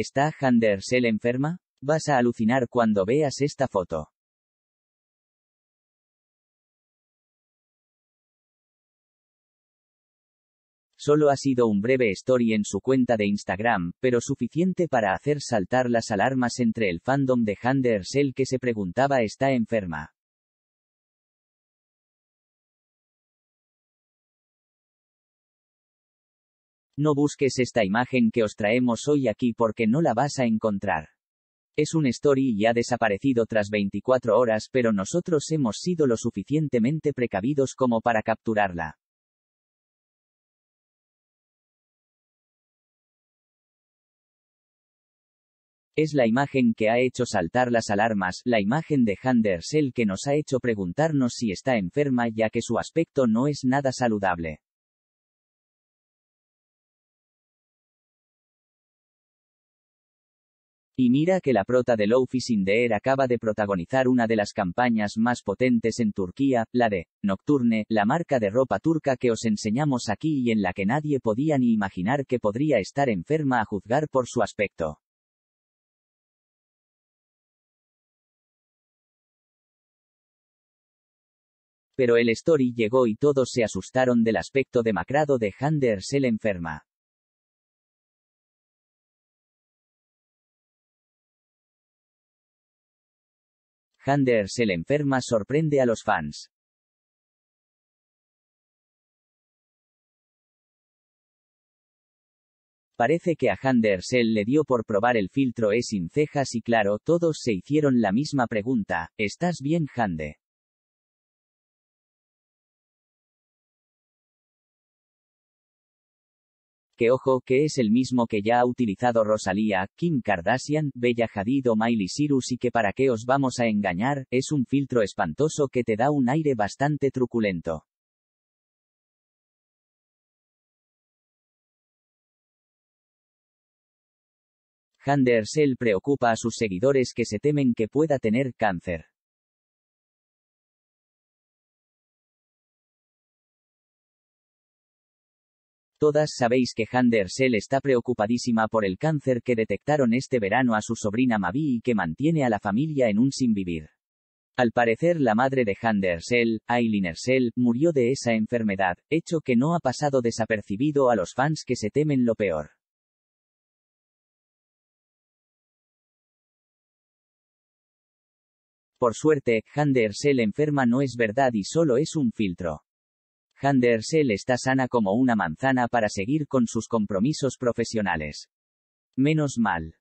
¿Está Ersel enferma? Vas a alucinar cuando veas esta foto. Solo ha sido un breve story en su cuenta de Instagram, pero suficiente para hacer saltar las alarmas entre el fandom de Ersel que se preguntaba está enferma. No busques esta imagen que os traemos hoy aquí porque no la vas a encontrar. Es un story y ha desaparecido tras 24 horas, pero nosotros hemos sido lo suficientemente precavidos como para capturarla. Es la imagen que ha hecho saltar las alarmas, la imagen de Handersel que nos ha hecho preguntarnos si está enferma ya que su aspecto no es nada saludable. Y mira que la prota de Lofi Sindeer acaba de protagonizar una de las campañas más potentes en Turquía, la de Nocturne, la marca de ropa turca que os enseñamos aquí y en la que nadie podía ni imaginar que podría estar enferma a juzgar por su aspecto. Pero el story llegó y todos se asustaron del aspecto demacrado de Hande el enferma. se el enferma sorprende a los fans. Parece que a Handersel le dio por probar el filtro E sin cejas y claro, todos se hicieron la misma pregunta, ¿estás bien Hande? que ojo que es el mismo que ya ha utilizado Rosalía, Kim Kardashian, Bella Hadid o Miley Cyrus y que para qué os vamos a engañar, es un filtro espantoso que te da un aire bastante truculento. Handersell preocupa a sus seguidores que se temen que pueda tener cáncer. Todas sabéis que Han está preocupadísima por el cáncer que detectaron este verano a su sobrina Mavi y que mantiene a la familia en un sinvivir. Al parecer la madre de Han sel Aileen Ersel, murió de esa enfermedad, hecho que no ha pasado desapercibido a los fans que se temen lo peor. Por suerte, Han enferma no es verdad y solo es un filtro. Handersel está sana como una manzana para seguir con sus compromisos profesionales. Menos mal.